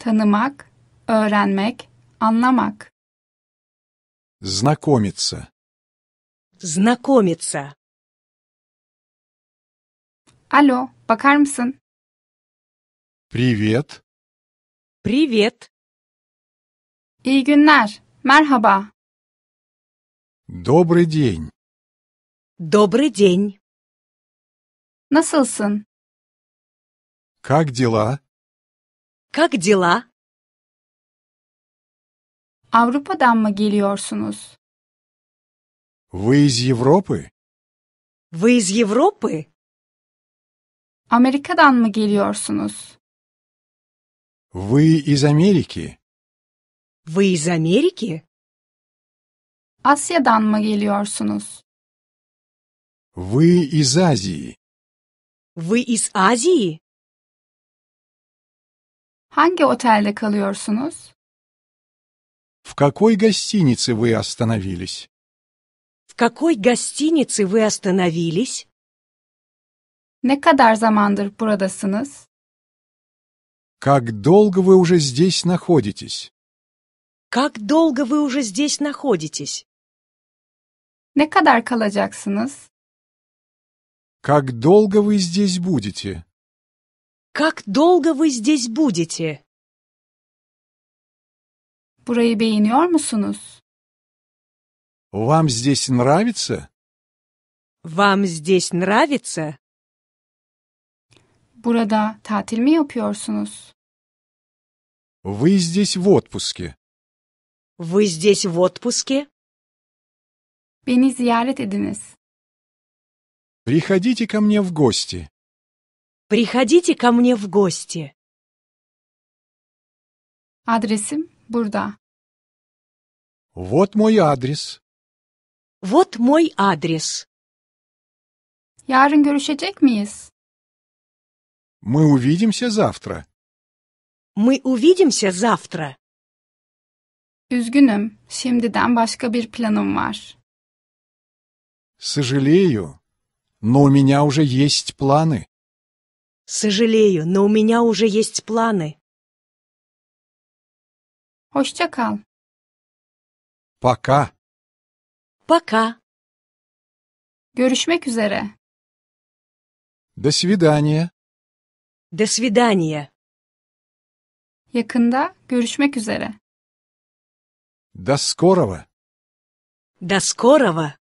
Tanımak, öğrenmek, anlamak. Знакомиться. Знакомиться. Алло, bakar mısın? Привет. Привет. İyi günler. Merhaba. Добрый день. Добрый день. Nasılsın? Как дела? Как дела? Avrupa'dan mı geliyorsunuz? Вы из Европы? Вы из Европы? Amerika'dan mı geliyorsunuz? Вы из Америки? Вы из Америки? Asya'dan mı geliyorsunuz? Вы из Азии? Вы из Азии? Hangi otelde kalıyorsunuz? В какой гостинице вы остановились? В какой гостинице вы остановились? Ne kadar zamandır buradasınız? Как долго вы уже здесь находитесь? Как долго вы уже здесь находитесь? Ne kadar kalacaksınız? Как долго вы здесь будете? Как долго вы здесь будете? Burayı beğeniyor musunuz? Вам здесь нравится? Вам здесь нравится? Burada tatil mi yapıyorsunuz? Вы здесь в отпуске. Вы здесь в отпуске? Beni ziyaret ediniz. Приходите ко мне в гости. Приходите ко мне в гости. Adresim Бурда. Вот мой адрес. Вот мой адрес. Ярин, görüşecek miyiz? Мы увидимся завтра. Мы увидимся завтра. Üzgünüm, şimdiden başka bir planım var. Сожалею, но у меня уже есть планы. Сожалею, но у меня уже есть планы. Hoşçakal. Пока. Пока. Görüşmek üzere. До свидания. До свидания. Yakında görüşmek üzere. До скорого. До скорого.